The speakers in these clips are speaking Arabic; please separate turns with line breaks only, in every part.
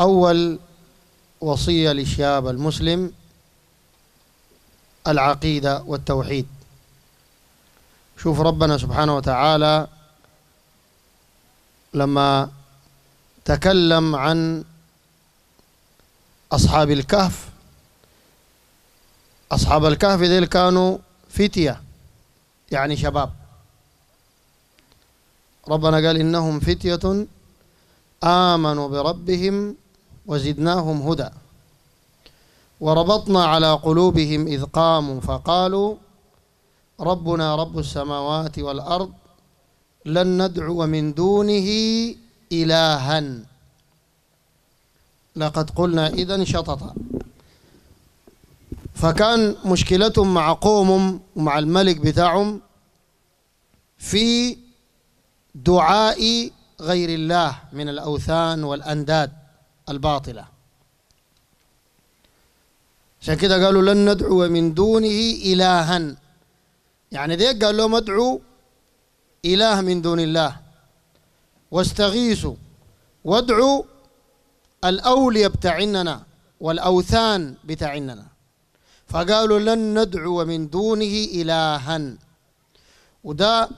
أول وصية للشاب المسلم العقيدة والتوحيد شوف ربنا سبحانه وتعالى لما تكلم عن أصحاب الكهف أصحاب الكهف ذيل كانوا فتية يعني شباب ربنا قال إنهم فتية آمنوا بربهم وزدناهم هدى وربطنا على قلوبهم إذ قاموا فقالوا ربنا رب السماوات والأرض لن ندعو من دونه إلها لقد قلنا إذا شططا فكان مشكلتهم مع قومهم ومع الملك بتاعهم في دعاء غير الله من الأوثان والأنداد الباطلة عشان كده قالوا لن ندعو من دونه إلها يعني ذيك قال لهم ادعوا إله من دون الله واستغيثوا وادعوا الأولياء بتاعننا والأوثان بتاعننا فقالوا لن ندعو من دونه إلها وده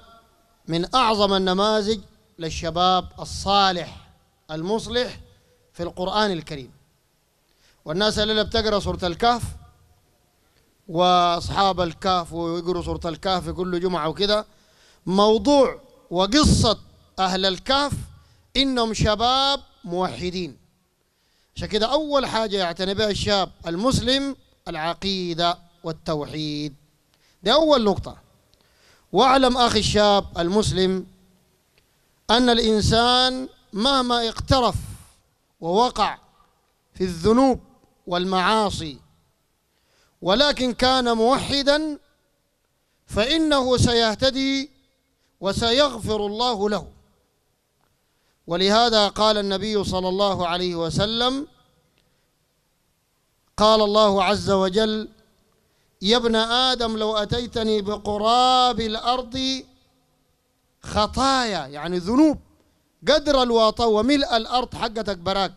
من أعظم النماذج للشباب الصالح المصلح في القرآن الكريم والناس اللي بتقرأ سورة الكهف وأصحاب الكهف ويقروا سورة الكهف في كل جمعة وكذا موضوع وقصة أهل الكهف إنهم شباب موحدين عشان كده أول حاجة يعتني بها الشاب المسلم العقيدة والتوحيد دي أول نقطة واعلم أخي الشاب المسلم أن الإنسان مهما اقترف ووقع في الذنوب والمعاصي ولكن كان موحدا فإنه سيهتدي وسيغفر الله له ولهذا قال النبي صلى الله عليه وسلم قال الله عز وجل يا ابن آدم لو أتيتني بقراب الأرض خطايا يعني ذنوب قدر الواطة وملء الأرض حقتك براك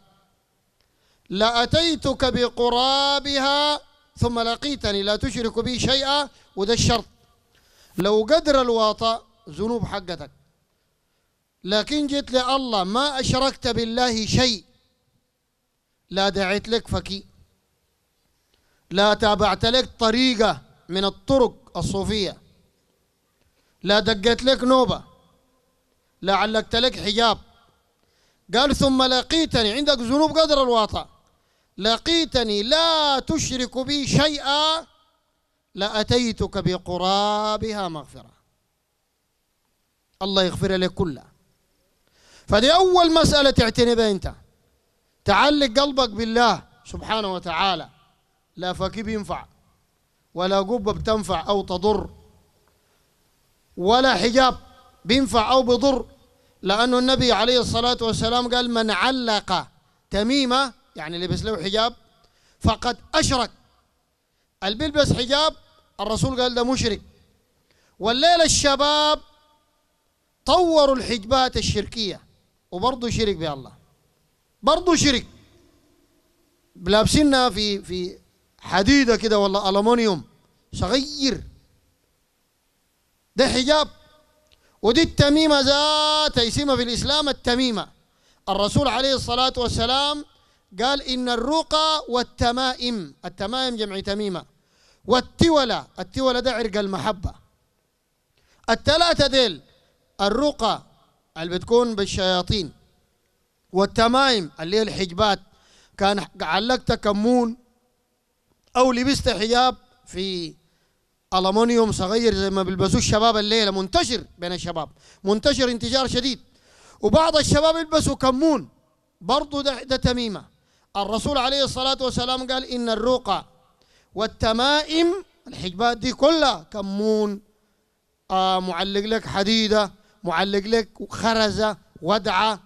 لأتيتك بقرابها ثم لقيتني لا تشرك بي شيئا وده الشرط لو قدر الواطة ذنوب حقتك لكن جيت لله ما أشركت بالله شيء لا دعيت لك فكي لا تابعت لك طريقة من الطرق الصوفية لا دقت لك نوبة لعلك تلك حجاب قال ثم لقيتني عندك ذنوب قدر الواطع لقيتني لا تشرك بي شيئا لأتيتك بقرابها مغفرة الله يغفر لك كلها فدي أول مسألة تعتني بها أنت تعلق قلبك بالله سبحانه وتعالى لا فكي بينفع ولا قبة بتنفع أو تضر ولا حجاب بينفع أو بضر لأنه النبي عليه الصلاة والسلام قال من علق تميمة يعني لبس له حجاب فقد أشرك اللي بيلبس حجاب الرسول قال ده مشرك والليلة الشباب طوروا الحجبات الشركية وبرضه شرك بالله برضه شرك لابسينها في في حديدة كده ولا ألمونيوم صغير ده حجاب ودي التميمة ذات اسمها في الإسلام التميمة الرسول عليه الصلاة والسلام قال إن الرقى والتمائم التمائم جمع تميمة والتولة التولة ده عرق المحبة الثلاثة ديل الرقى اللي بتكون بالشياطين والتمائم اللي هي الحجبات كان علقت كمون أو لبست حجاب في ألمونيوم صغير زي ما بيلبسوه الشباب الليلة منتشر بين الشباب منتشر انتشار شديد وبعض الشباب يلبسوا كمون برضو ده, ده تميمة الرسول عليه الصلاة والسلام قال إن الرقى والتمائم الحجبات دي كلها كمون آه معلق لك حديدة معلق لك خرزة ودعة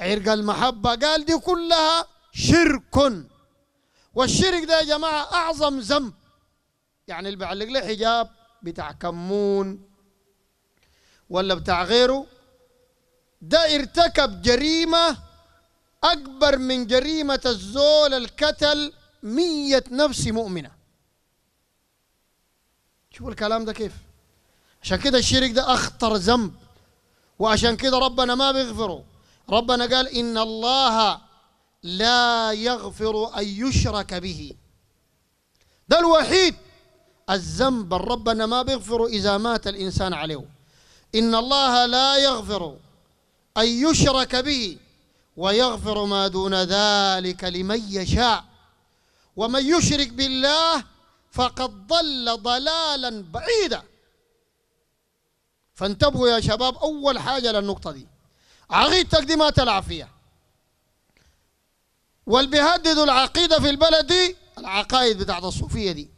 عرق المحبة قال دي كلها شرك والشرك ده يا جماعة أعظم ذنب يعني اللي بيعلق له حجاب بتاع كمون ولا بتاع غيره ده ارتكب جريمة أكبر من جريمة الزول الكتل مية نفس مؤمنة شوفوا الكلام ده كيف عشان كده الشرك ده أخطر ذنب وعشان كده ربنا ما بيغفره ربنا قال إن الله لا يغفر أن يشرك به ده الوحيد الذنب ربنا ما بيغفر إذا مات الإنسان عليه إن الله لا يغفر أن يشرك به ويغفر ما دون ذلك لمن يشاء ومن يشرك بالله فقد ضل ضلالا بعيدا فانتبهوا يا شباب أول حاجة للنقطة دي عقيدتك دي ما تلعب فيها بيهددوا العقيدة في البلد دي العقائد بتاعت الصوفية دي